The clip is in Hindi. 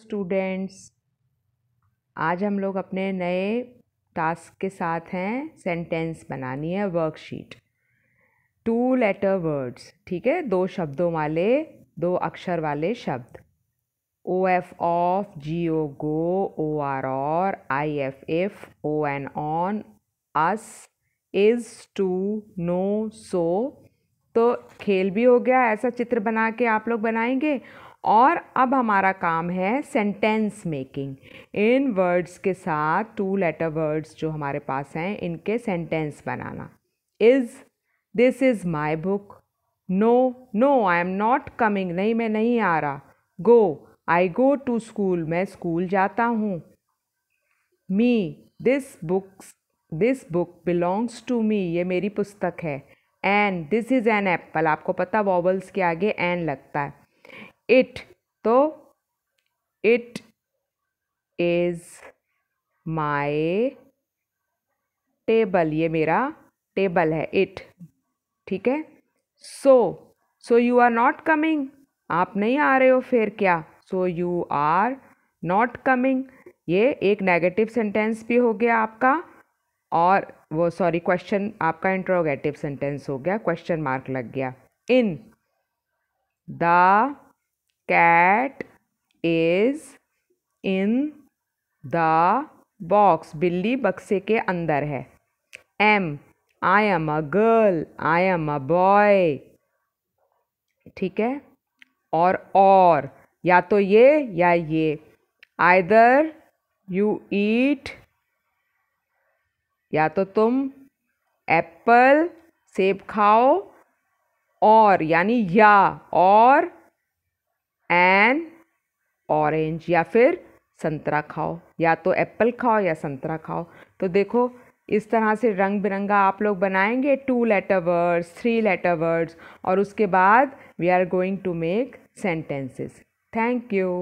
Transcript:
स्टूडेंट्स आज हम लोग अपने नए टास्क के साथ हैं सेंटेंस बनानी है वर्कशीट टू लेटर वर्ड्स ठीक है दो शब्दों वाले दो अक्षर वाले शब्द O F of G O go O R or I F if O N on us is to no so तो खेल भी हो गया ऐसा चित्र बना के आप लोग बनाएंगे और अब हमारा काम है सेंटेंस मेकिंग इन वर्ड्स के साथ टू लेटर वर्ड्स जो हमारे पास हैं इनके सेंटेंस बनाना is this is my book no no I am not coming नहीं मैं नहीं आ रहा go I go to school मैं स्कूल जाता हूँ me this books this book belongs to me ये मेरी पुस्तक है an this is an apple आपको पता वॉवल्स के आगे एन लगता है इट तो इट इज़ माई टेबल ये मेरा टेबल है इट ठीक है so so you are not coming आप नहीं आ रहे हो फिर क्या so you are not coming ये एक नेगेटिव सेंटेंस भी हो गया आपका और वो सॉरी क्वेश्चन आपका इंट्रोगेटिव सेंटेंस हो गया क्वेश्चन मार्क लग गया in the cat is in the box बिल्ली बक्से के अंदर है am I am a girl I am a boy ठीक है और और या तो ये या ये आइदर यू ईट या तो तुम एप्पल सेब खाओ और यानी या और ऑरेंज या फिर संतरा खाओ या तो एप्पल खाओ या संतरा खाओ तो देखो इस तरह से रंग बिरंगा आप लोग बनाएंगे two letter words three letter words और उसके बाद we are going to make sentences thank you